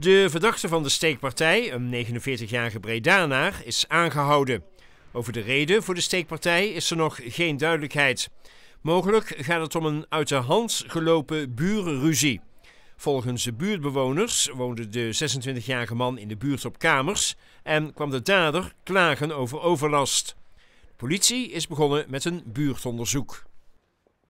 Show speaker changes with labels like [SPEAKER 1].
[SPEAKER 1] De verdachte van de steekpartij, een 49-jarige Bredanaar, is aangehouden. Over de reden voor de steekpartij is er nog geen duidelijkheid. Mogelijk gaat het om een uit de hand gelopen burenruzie. Volgens de buurtbewoners woonde de 26-jarige man in de buurt op kamers en kwam de dader klagen over overlast. De politie is begonnen met een buurtonderzoek.